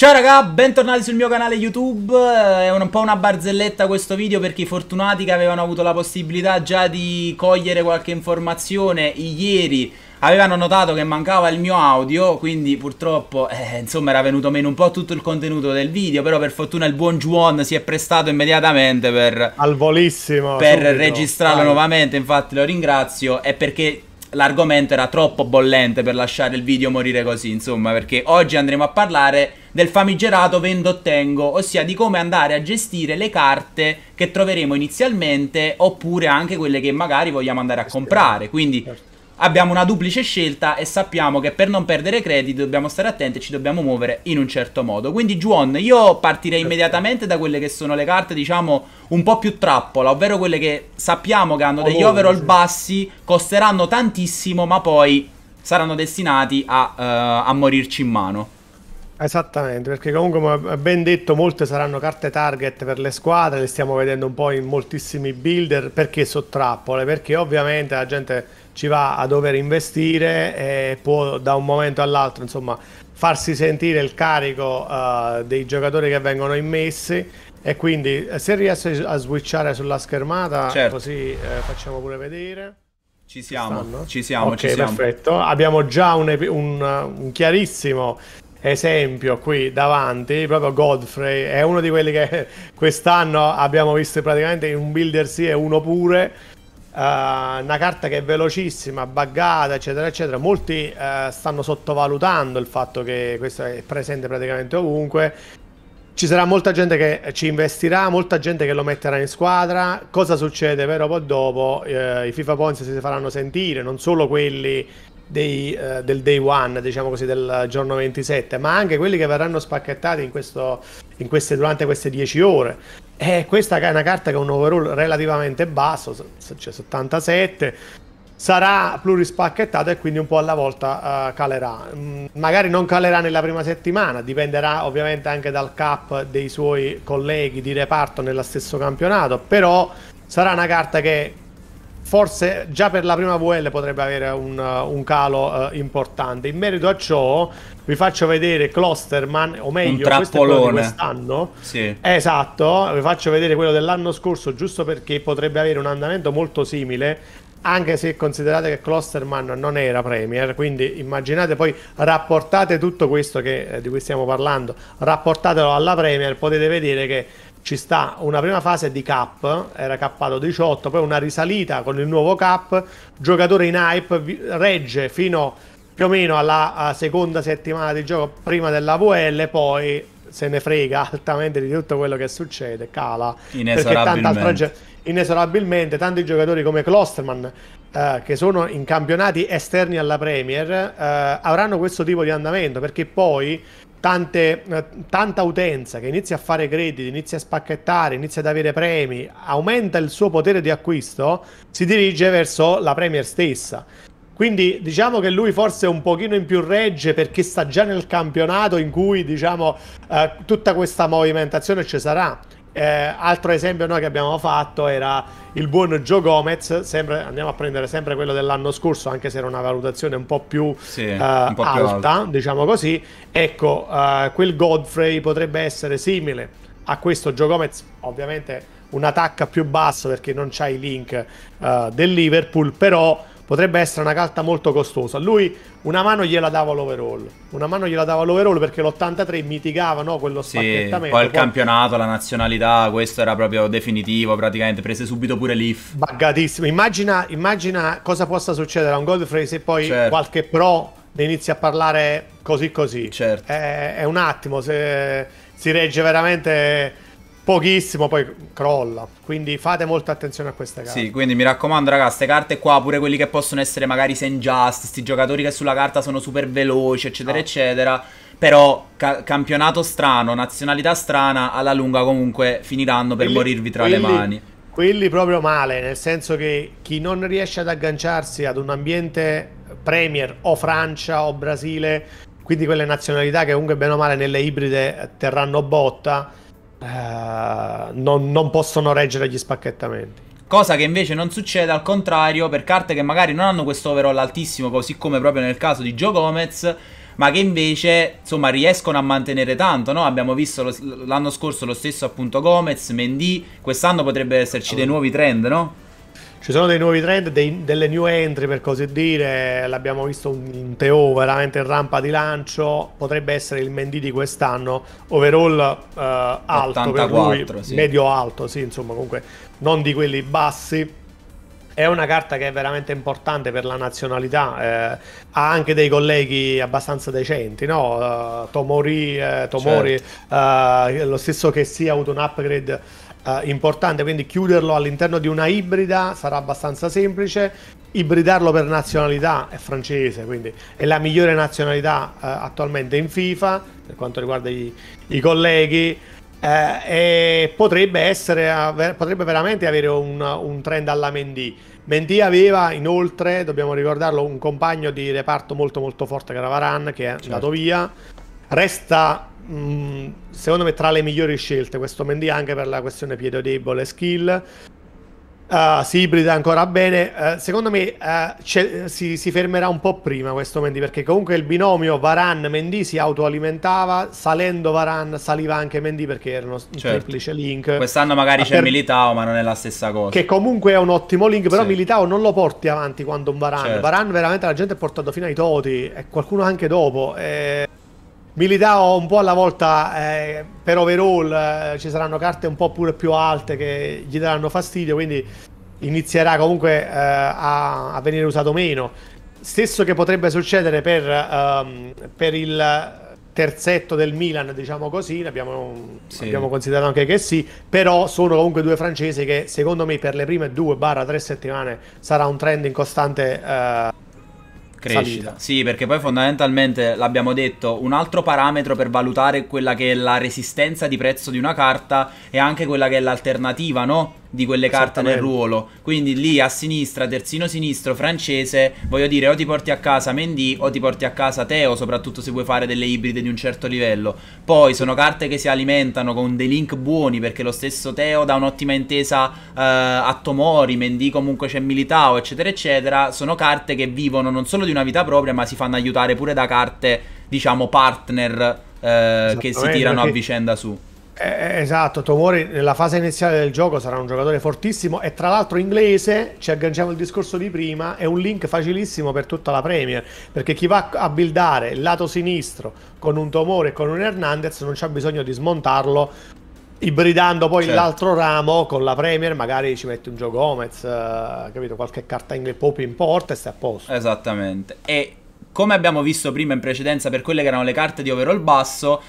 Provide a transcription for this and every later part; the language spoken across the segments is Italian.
Ciao raga, bentornati sul mio canale YouTube, è un po' una barzelletta questo video perché i fortunati che avevano avuto la possibilità già di cogliere qualche informazione ieri avevano notato che mancava il mio audio, quindi purtroppo eh, insomma era venuto meno un po' tutto il contenuto del video, però per fortuna il buon Juan si è prestato immediatamente per, Al volissimo, per subito. registrarlo Vai. nuovamente, infatti lo ringrazio, è perché l'argomento era troppo bollente per lasciare il video morire così, insomma, perché oggi andremo a parlare del famigerato vendo ottengo, ossia di come andare a gestire le carte che troveremo inizialmente oppure anche quelle che magari vogliamo andare a comprare. Quindi certo abbiamo una duplice scelta e sappiamo che per non perdere crediti dobbiamo stare attenti e ci dobbiamo muovere in un certo modo. Quindi Juan, io partirei immediatamente da quelle che sono le carte, diciamo, un po' più trappola, ovvero quelle che sappiamo che hanno degli oh, overall bassi, costeranno tantissimo, ma poi saranno destinati a, uh, a morirci in mano. Esattamente, perché comunque come ben detto molte saranno carte target per le squadre, le stiamo vedendo un po' in moltissimi builder perché sono trappole, perché ovviamente la gente ci va a dover investire e può da un momento all'altro insomma farsi sentire il carico uh, dei giocatori che vengono immessi e quindi eh, se riesce a switchare sulla schermata certo. così eh, facciamo pure vedere ci siamo, ci siamo, okay, ci siamo. perfetto. Abbiamo già un, un, un chiarissimo esempio qui davanti, proprio Godfrey, è uno di quelli che quest'anno abbiamo visto praticamente in un builder sì e uno pure, eh, una carta che è velocissima, buggata, eccetera, eccetera. Molti eh, stanno sottovalutando il fatto che questo è presente praticamente ovunque ci sarà molta gente che ci investirà, molta gente che lo metterà in squadra. Cosa succede però poi dopo? Eh, I FIFA Points si faranno sentire, non solo quelli dei, eh, del day one, diciamo così, del giorno 27, ma anche quelli che verranno spacchettati in questo, in queste, durante queste 10 ore. E questa è una carta che ha un overall relativamente basso, cioè 77, sarà plurispacchettata e quindi un po' alla volta uh, calerà. Mm, magari non calerà nella prima settimana, dipenderà ovviamente anche dal cap dei suoi colleghi di reparto nello stesso campionato, però sarà una carta che forse già per la prima VL potrebbe avere un, uh, un calo uh, importante. In merito a ciò, vi faccio vedere Clusterman, o meglio, questo è quello di quest'anno. Sì. Esatto, vi faccio vedere quello dell'anno scorso, giusto perché potrebbe avere un andamento molto simile. Anche se considerate che Clusterman non era Premier, quindi immaginate poi rapportate tutto questo che, eh, di cui stiamo parlando, rapportatelo alla Premier, potete vedere che ci sta una prima fase di cap, era cappato 18, poi una risalita con il nuovo cap, giocatore in hype, regge fino più o meno alla seconda settimana di gioco prima della VL, poi se ne frega altamente di tutto quello che succede, cala. Inesorabilmente. inesorabilmente tanti giocatori come Klosterman, eh, che sono in campionati esterni alla Premier, eh, avranno questo tipo di andamento, perché poi tante, eh, tanta utenza che inizia a fare crediti, inizia a spacchettare, inizia ad avere premi, aumenta il suo potere di acquisto, si dirige verso la Premier stessa. Quindi diciamo che lui forse è un pochino in più regge perché sta già nel campionato in cui diciamo eh, tutta questa movimentazione ci sarà. Eh, altro esempio noi che abbiamo fatto era il buon Joe Gomez, sempre, andiamo a prendere sempre quello dell'anno scorso, anche se era una valutazione un po' più, sì, eh, un po alta, più alta, diciamo così. Ecco, eh, quel Godfrey potrebbe essere simile a questo Joe Gomez, ovviamente un'attacca più bassa perché non c'ha i link eh, del Liverpool, però potrebbe essere una carta molto costosa. Lui una mano gliela dava l'overall, una mano gliela dava l'overall perché l'83 mitigava no, quello sì, Poi il poi... campionato, la nazionalità, questo era proprio definitivo praticamente, prese subito pure l'IF. Baggatissimo, immagina, immagina, cosa possa succedere a un Godfrey se poi certo. qualche pro ne inizia a parlare così così. Certo. È, eh, è un attimo, se si regge veramente pochissimo, poi crolla. Quindi fate molta attenzione a queste carte. Sì, quindi mi raccomando, ragazzi, queste carte qua, pure quelli che possono essere magari Sen Just, sti giocatori che sulla carta sono super veloci, eccetera, no. Ah. eccetera. Però ca campionato strano, nazionalità strana, alla lunga comunque finiranno per quelli, morirvi tra quelli, le mani. Quelli proprio male, nel senso che chi non riesce ad agganciarsi ad un ambiente Premier o Francia o Brasile, quindi quelle nazionalità che comunque bene o male nelle ibride terranno botta, eh, non, non possono reggere gli spacchettamenti. Cosa che invece non succede al contrario per carte che magari non hanno questo overall altissimo, così come proprio nel caso di Joe Gomez, ma che invece insomma riescono a mantenere tanto. No? Abbiamo visto lo, l'anno scorso lo stesso appunto Gomez, Mendy, quest'anno potrebbe esserci dei nuovi trend, no? Ci sono dei nuovi trend, dei, delle new entry per così dire, l'abbiamo visto in Teo veramente in rampa di lancio, potrebbe essere il Mendy di quest'anno, overall uh, alto 84, per lui, sì. medio alto, sì, insomma comunque non di quelli bassi è una carta che è veramente importante per la nazionalità. Eh, ha anche dei colleghi abbastanza decenti, no? uh, Tomori, eh, Tomori certo. uh, lo stesso che si sì, ha avuto un upgrade eh, importante, quindi chiuderlo all'interno di una ibrida sarà abbastanza semplice. Ibridarlo per nazionalità è francese, quindi è la migliore nazionalità eh, attualmente in FIFA per quanto riguarda i, i colleghi. Eh, e potrebbe, essere, potrebbe veramente avere un, un trend alla Mendy. Mendy aveva inoltre, dobbiamo ricordarlo, un compagno di reparto molto molto forte che era Varane, che è certo. andato via Resta, mh, mm, secondo me, tra le migliori scelte questo Mendy anche per la questione piede debole skill. Uh, si ibrida ancora bene. Uh, secondo me uh, si, si, fermerà un po' prima questo Mendy perché comunque il binomio Varan-Mendy si autoalimentava. Salendo Varan saliva anche Mendy perché erano certo. un semplice link. Quest'anno magari ah, c'è per... Militao, ma non è la stessa cosa. Che comunque è un ottimo link, però sì. Militao non lo porti avanti quando un Varan. Certo. Varan veramente la gente ha portato fino ai toti e qualcuno anche dopo. E... Eh, Militao un po' alla volta eh, per overall eh, ci saranno carte un po' pure più alte che gli daranno fastidio, quindi inizierà comunque eh, a, a, venire usato meno. Stesso che potrebbe succedere per, um, per il terzetto del Milan, diciamo così, abbiamo, sì. abbiamo, considerato anche che sì, però sono comunque due francesi che secondo me per le prime due barra tre settimane sarà un trend in costante... Uh, Crescita. Salita. Sì, perché poi fondamentalmente l'abbiamo detto, un altro parametro per valutare quella che è la resistenza di prezzo di una carta è anche quella che è l'alternativa, no? di quelle carte nel ruolo. Quindi lì a sinistra, terzino sinistro francese, voglio dire, o ti porti a casa Mendy o ti porti a casa Teo, soprattutto se vuoi fare delle ibride di un certo livello. Poi sono carte che si alimentano con dei link buoni perché lo stesso Teo dà un'ottima intesa eh, a Tomori, Mendy comunque c'è Militao, eccetera, eccetera. Sono carte che vivono non solo di una vita propria, ma si fanno aiutare pure da carte, diciamo, partner eh, che si tirano a vicenda su. Eh, eh, esatto, Tomori nella fase iniziale del gioco sarà un giocatore fortissimo e tra l'altro inglese, ci agganciamo al discorso di prima, è un link facilissimo per tutta la Premier, perché chi va a buildare il lato sinistro con un Tomori e con un Hernandez non c'ha bisogno di smontarlo ibridando poi certo. l'altro ramo con la Premier, magari ci mette un gioco Gomez, eh, capito? Qualche carta inglese pop in porta e stai a posto. Esattamente. E come abbiamo visto prima in precedenza per quelle che erano le carte di overall basso,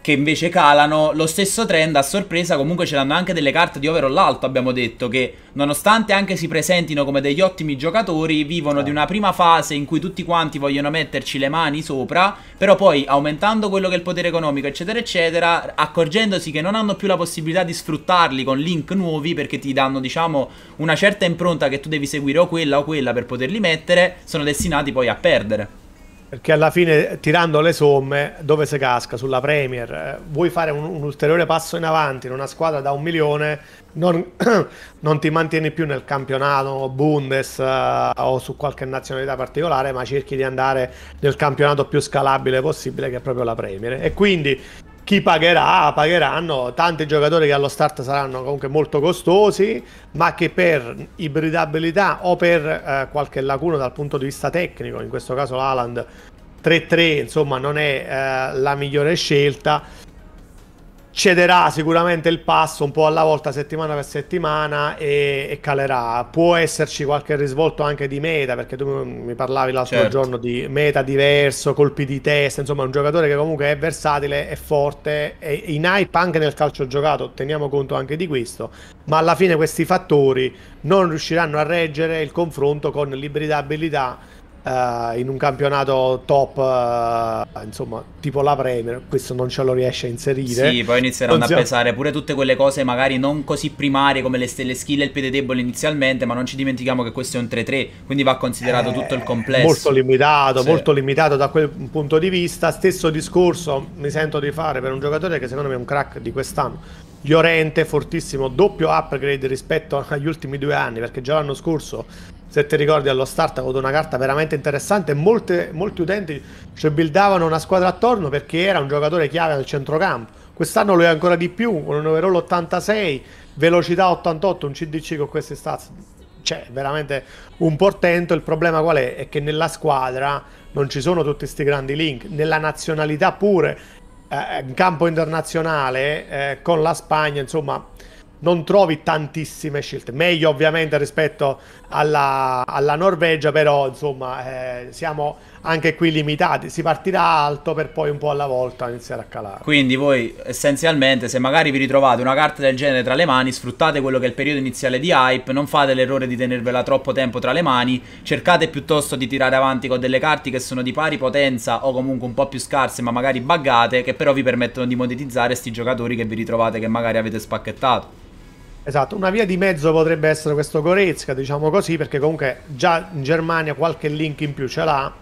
che invece calano. Lo stesso trend a sorpresa comunque ce l'hanno anche delle carte di overall alto, abbiamo detto, che nonostante anche si presentino come degli ottimi giocatori, vivono di certo. una prima fase in cui tutti quanti vogliono metterci le mani sopra, però poi aumentando quello che è il potere economico, eccetera, eccetera, accorgendosi che non hanno più la possibilità di sfruttarli con link nuovi perché ti danno, diciamo, una certa impronta che tu devi seguire o quella o quella per poterli mettere, sono destinati poi a perdere. Perché alla fine, tirando le somme, dove si casca? Sulla Premier. Eh, vuoi fare un, un, ulteriore passo in avanti in una squadra da un milione, non, non ti mantieni più nel campionato Bundes eh, o su qualche nazionalità particolare, ma cerchi di andare nel campionato più scalabile possibile, che è proprio la Premier. E quindi chi pagherà, pagheranno tanti giocatori che allo start saranno comunque molto costosi, ma che per ibridabilità o per eh, qualche lacuna dal punto di vista tecnico, in questo caso l'Aland 3-3, insomma, non è eh, la migliore scelta cederà sicuramente il passo un po' alla volta settimana per settimana e, e calerà. Può esserci qualche risvolto anche di meta, perché tu mi parlavi l'altro certo. giorno di meta diverso, colpi di testa, insomma è un giocatore che comunque è versatile, è forte, è in hype anche nel calcio giocato, teniamo conto anche di questo, ma alla fine questi fattori non riusciranno a reggere il confronto con l'ibridabilità uh, in un campionato top, uh, insomma, tipo la Premier, questo non ce lo riesce a inserire. Sì, poi inizieranno non a pesare pure tutte quelle cose magari non così primarie come le stelle skill e il piede debole inizialmente, ma non ci dimentichiamo che questo è un 3-3, quindi va considerato eh, tutto il complesso. Molto limitato, sì. molto limitato da quel punto di vista. Stesso discorso mi sento di fare per un giocatore che secondo me è un crack di quest'anno. Llorente, fortissimo, doppio upgrade rispetto agli ultimi due anni, perché già l'anno scorso se ti ricordi allo start avevo una carta veramente interessante molte, molti utenti ci buildavano una squadra attorno perché era un giocatore chiave al centrocampo quest'anno lo è ancora di più con un overall 86 velocità 88 un CDC con questi stats cioè veramente un portento il problema qual è? è che nella squadra non ci sono tutti questi grandi link nella nazionalità pure eh, in campo internazionale eh, con la Spagna insomma non trovi tantissime scelte. Meglio ovviamente rispetto alla, alla Norvegia, però insomma eh, siamo anche qui limitati. Si partirà alto per poi un po' alla volta iniziare a calare. Quindi voi essenzialmente se magari vi ritrovate una carta del genere tra le mani, sfruttate quello che è il periodo iniziale di hype, non fate l'errore di tenervela troppo tempo tra le mani, cercate piuttosto di tirare avanti con delle carte che sono di pari potenza o comunque un po' più scarse ma magari buggate, che però vi permettono di monetizzare questi giocatori che vi ritrovate che magari avete spacchettato. Esatto, una via di mezzo potrebbe essere questo Gorezka, diciamo così, perché comunque già in Germania qualche link in più ce l'ha,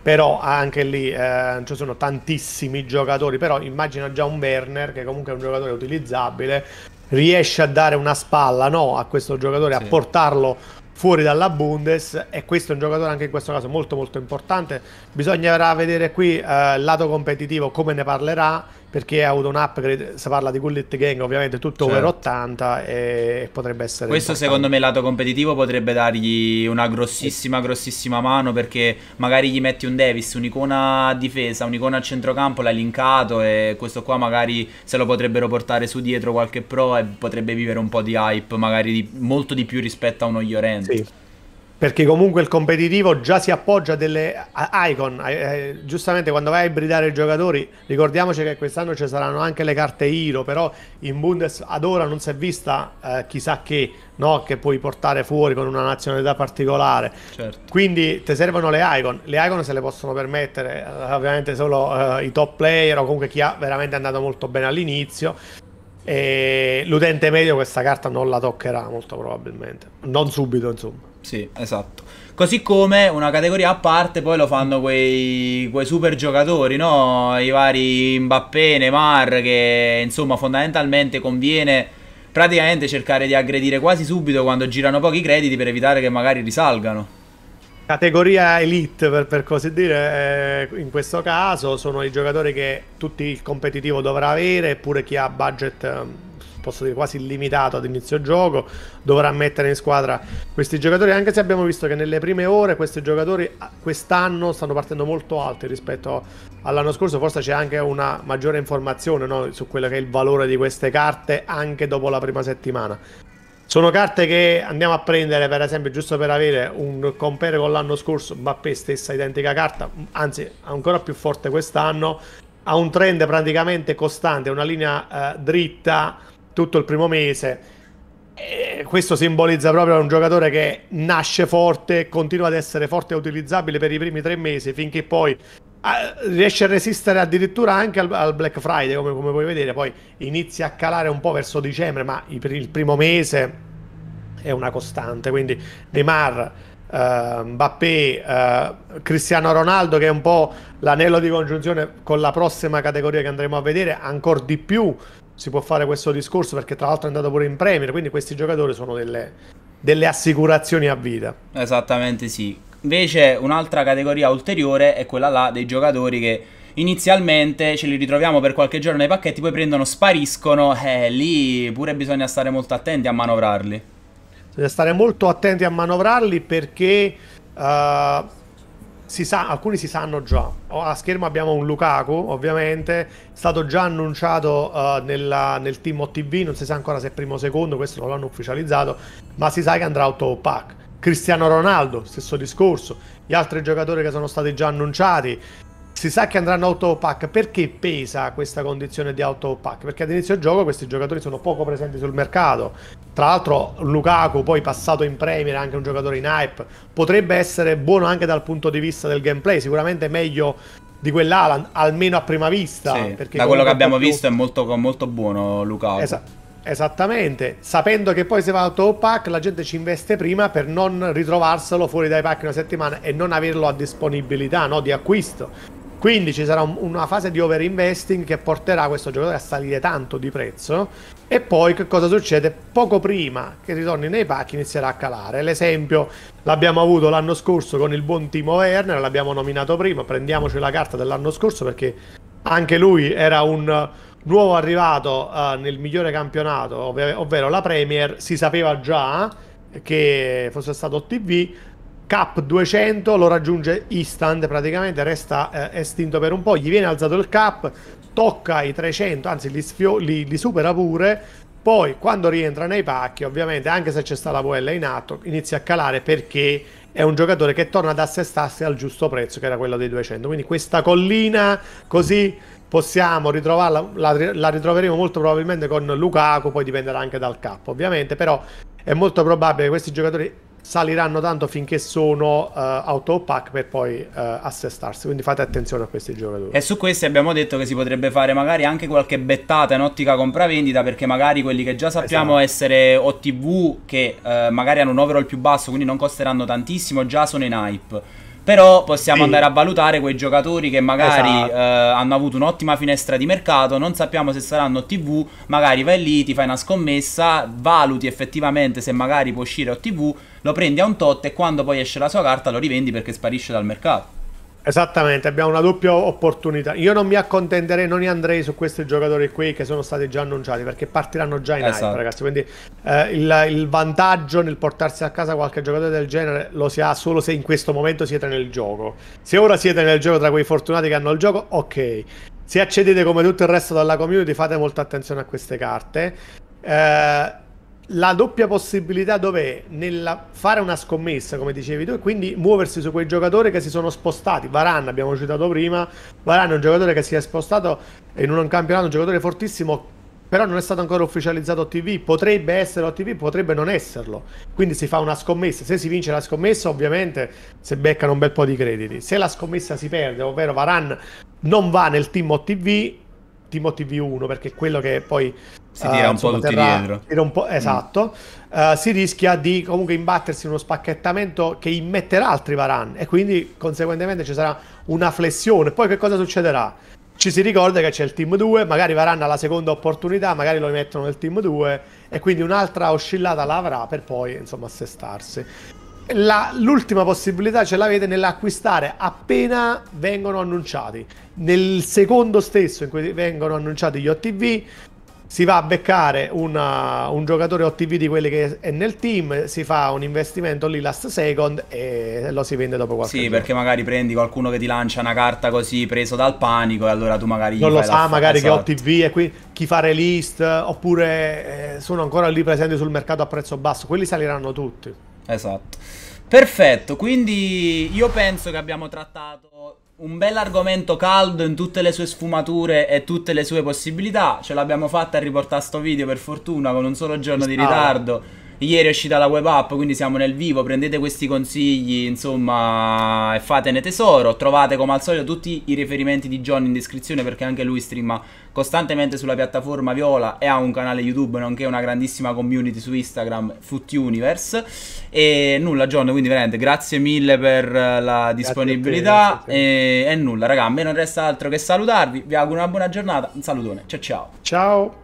però anche lì eh, ci sono tantissimi giocatori, però immagina già un Werner che comunque è un giocatore utilizzabile, riesce a dare una spalla no, a questo giocatore, sì. a portarlo fuori dalla Bundes e questo è un giocatore anche in questo caso molto molto importante, bisognerà vedere qui eh, lato competitivo come ne parlerà perché ha avuto un Upgrade si parla di Collette Gang ovviamente tutto certo. over 80 e potrebbe essere questo importante. secondo me il lato competitivo potrebbe dargli una grossissima grossissima mano perché magari gli metti un Davis un'icona a difesa un'icona a centrocampo l'ha linkato e questo qua magari se lo potrebbero portare su dietro qualche pro e potrebbe vivere un po' di hype magari di, molto di più rispetto a uno Llorente sì perché comunque il competitivo già si appoggia a delle icon. Eh, eh, giustamente quando vai a ibridare i giocatori, ricordiamoci che quest'anno ci saranno anche le carte Hero, però in Bundes ad ora non si è vista eh, chissà che, no? che puoi portare fuori con una nazionalità particolare. Certo. Quindi ti servono le icon. Le icon se le possono permettere eh, ovviamente solo eh, i top player o comunque chi ha veramente andato molto bene all'inizio. E l'utente medio questa carta non la toccherà molto probabilmente. Non subito, insomma. Sì, esatto. Così come una categoria a parte poi lo fanno quei, quei super giocatori, no? I vari Mbappé, Neymar, che insomma fondamentalmente conviene praticamente cercare di aggredire quasi subito quando girano pochi crediti per evitare che magari risalgano. Categoria elite, per, per così dire, eh, in questo caso sono i giocatori che tutti il competitivo dovrà avere, eppure chi ha budget ehm, posso dire quasi illimitato ad inizio gioco, dovrà mettere in squadra questi giocatori, anche se abbiamo visto che nelle prime ore questi giocatori quest'anno stanno partendo molto alti rispetto all'anno scorso, forse c'è anche una maggiore informazione no, su quello che è il valore di queste carte anche dopo la prima settimana. Sono carte che andiamo a prendere, per esempio, giusto per avere un compare con l'anno scorso, Mbappé stessa identica carta, anzi ancora più forte quest'anno, ha un trend praticamente costante, una linea eh, dritta tutto il primo mese. E questo simbolizza proprio un giocatore che nasce forte, continua ad essere forte e utilizzabile per i primi tre mesi, finché poi ah, riesce a resistere addirittura anche al, al Black Friday, come, come, puoi vedere. Poi inizia a calare un po' verso dicembre, ma il primo mese è una costante. Quindi Neymar, uh, eh, Mbappé, uh, Cristiano Ronaldo, che è un po' l'anello di congiunzione con la prossima categoria che andremo a vedere, ancora di più si può fare questo discorso perché tra l'altro è andato pure in Premier, quindi questi giocatori sono delle, delle assicurazioni a vita. Esattamente sì. Invece un'altra categoria ulteriore è quella là dei giocatori che inizialmente ce li ritroviamo per qualche giorno nei pacchetti, poi prendono, spariscono, eh, lì pure bisogna stare molto attenti a manovrarli. Bisogna stare molto attenti a manovrarli perché uh, si sa, alcuni si sanno già. A schermo abbiamo un Lukaku, ovviamente, è stato già annunciato uh, nella, nel team OTV, non si sa ancora se è primo o secondo, questo non l'hanno ufficializzato, ma si sa che andrà auto pack. Cristiano Ronaldo, stesso discorso. Gli altri giocatori che sono stati già annunciati, si sa che andranno autopack. Perché pesa questa condizione di autopack? Perché all'inizio del gioco questi giocatori sono poco presenti sul mercato. Tra l'altro, Lukaku, poi passato in Premier, anche un giocatore in hype, potrebbe essere buono anche dal punto di vista del gameplay. Sicuramente meglio di quell'Alan, almeno a prima vista. Sì, perché da quello che abbiamo più... visto è molto, molto buono Lukaku. Esatto. Esattamente, sapendo che poi se va al top pack la gente ci investe prima per non ritrovarselo fuori dai pack una settimana e non averlo a disponibilità no, di acquisto. Quindi ci sarà un, una fase di overinvesting che porterà questo giocatore a salire tanto di prezzo e poi che cosa succede? Poco prima che ritorni nei pacchi inizierà a calare. L'esempio l'abbiamo avuto l'anno scorso con il buon Timo Werner, l'abbiamo nominato prima, prendiamoci la carta dell'anno scorso perché anche lui era un nuovo arrivato uh, nel migliore campionato, ov- ovvero la Premier, si sapeva già che fosse stato TV Cap 200 lo raggiunge instant praticamente, resta eh, estinto per un po', gli viene alzato il cap, tocca i 300, anzi li, sfio- li, li supera pure, poi quando rientra nei pacchi ovviamente anche se c'è stata la VL in atto inizia a calare perché è un giocatore che torna ad assestarsi al giusto prezzo che era quello dei 200, quindi questa collina così possiamo ritrovarla, la, la ritroveremo molto probabilmente con Lukaku, poi dipenderà anche dal cap ovviamente, però è molto probabile che questi giocatori saliranno tanto finché sono uh, eh, auto pack per poi uh, assestarsi. Quindi fate attenzione a questi giocatori. E su questi abbiamo detto che si potrebbe fare magari anche qualche bettata in ottica compravendita, perché magari quelli che già sappiamo esatto. essere OTV che uh, magari hanno un overall più basso, quindi non costeranno tantissimo, già sono in hype. Però possiamo sì. andare a valutare quei giocatori che magari esatto. eh, hanno avuto un'ottima finestra di mercato, non sappiamo se saranno TV, magari vai lì, ti fai una scommessa, valuti effettivamente se magari può uscire o TV, lo prendi a un tot e quando poi esce la sua carta lo rivendi perché sparisce dal mercato. Esattamente, abbiamo una doppia opportunità. Io non mi accontenterei, non andrei su questi giocatori qui che sono stati già annunciati perché partiranno già in esatto. hype, ragazzi. Quindi eh, il, il, vantaggio nel portarsi a casa qualche giocatore del genere lo si ha solo se in questo momento siete nel gioco. Se ora siete nel gioco tra quei fortunati che hanno il gioco, ok. Se accedete come tutto il resto della community, fate molta attenzione a queste carte. Eh la doppia possibilità dov'è? Nel fare una scommessa, come dicevi tu, e quindi muoversi su quei giocatori che si sono spostati. Varan, abbiamo citato prima, Varan è un giocatore che si è spostato in un campionato, un giocatore fortissimo, però non è stato ancora ufficializzato TV. Potrebbe essere OTV, potrebbe non esserlo. Quindi si fa una scommessa. Se si vince la scommessa, ovviamente si beccano un bel po' di crediti. Se la scommessa si perde, ovvero Varan non va nel team OTV, team OTV 1, perché è quello che poi si tira uh, ah, insomma, un po' tutti terrà, dietro. Tira un po', mm. esatto. Mm. Uh, si rischia di comunque imbattersi in uno spacchettamento che immetterà altri Varan e quindi conseguentemente ci sarà una flessione. Poi che cosa succederà? Ci si ricorda che c'è il team 2, magari Varan alla seconda opportunità, magari lo mettono nel team 2 e quindi un'altra oscillata l'avrà per poi insomma assestarsi. La, l'ultima possibilità ce l'avete nell'acquistare appena vengono annunciati. Nel secondo stesso in cui vengono annunciati gli OTV, si va a beccare una, uh, un giocatore OTV di quelli che è nel team, si fa un investimento lì last second e lo si vende dopo qualche Sì, giorno. perché magari prendi qualcuno che ti lancia una carta così preso dal panico e allora tu magari... Non lo sa, magari esatto. che OTV e qui chi fa relist oppure eh, sono ancora lì presenti sul mercato a prezzo basso, quelli saliranno tutti. Esatto. Perfetto, quindi io penso che abbiamo trattato un bel argomento caldo in tutte le sue sfumature e tutte le sue possibilità. Ce l'abbiamo fatta a riportare sto video per fortuna con un solo giorno di ritardo. Ieri è uscita la web app, quindi siamo nel vivo, prendete questi consigli, insomma, e fatene tesoro. Trovate come al solito tutti i riferimenti di John in descrizione perché anche lui streama costantemente sulla piattaforma Viola e ha un canale YouTube nonché una grandissima community su Instagram, Foot Universe. E nulla John, quindi veramente grazie mille per la disponibilità te, e, e nulla, raga, a me non resta altro che salutarvi. Vi auguro una buona giornata, un salutone, ciao ciao. Ciao.